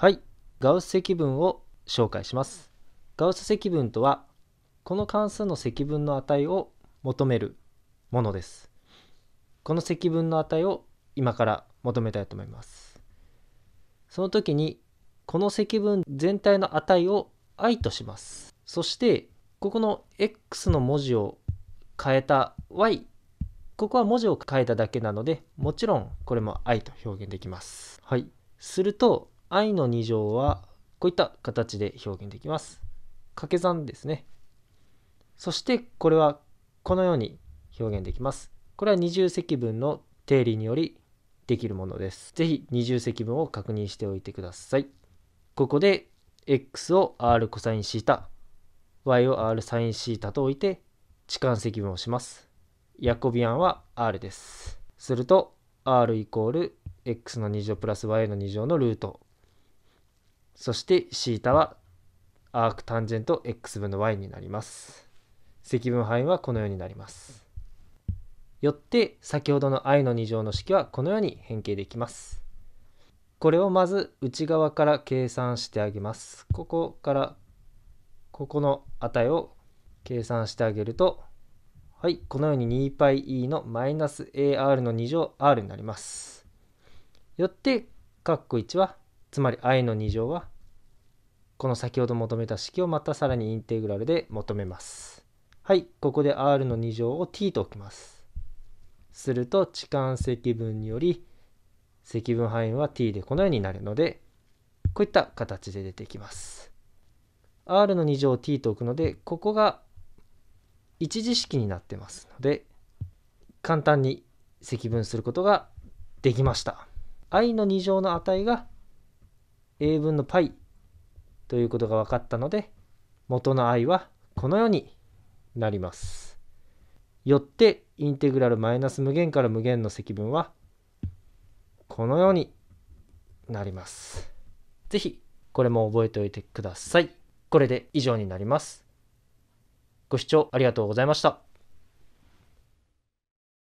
はい、ガウス積分を紹介します。ガウス積分とは、この関数の積分の値を求めるものです。この積分の値を今から求めたいと思います。その時に、この積分全体の値を i とします。そして、ここの x の文字を変えた y ここは文字を変えただけなのでもちろんこれも i と表現できます。はい、すると i の2乗はこういった形で表現できます。掛け算ですね。そしてこれはこのように表現できます。これは二重積分の定理によりできるものです。ぜひ二重積分を確認しておいてください。ここで x を r コサイン θ、y を r サイン θ と置いて置換積分をします。ヤコビアンは r です。すると r イコール x の2乗プラス y の2乗のルートそしてシーはアークタンジェント x 分の y になります。積分範囲はこのようになります。よって先ほどの i の2乗の式はこのように変形できます。これをまず内側から計算してあげます。ここからここの値を計算してあげるとはい、このように 2πe のマイナス ar の2乗 r になります。よって、括弧1はつまり i の2乗はこの先ほど求めた式をまたさらにインテグラルで求めます。はい、ここで r の2乗を t と置きます。すると置換積分により積分範囲は t でこのようになるのでこういった形で出てきます。r の2乗を t と置くのでここが一次式になってますので簡単に積分することができました。i の2乗の値が英文の π ということが分かったので元の i はこのようになります。よってインテグラルマイナス無限から無限の積分はこのようになります。是非これも覚えておいてください。これで以上になります。ご視聴ありがとうございました。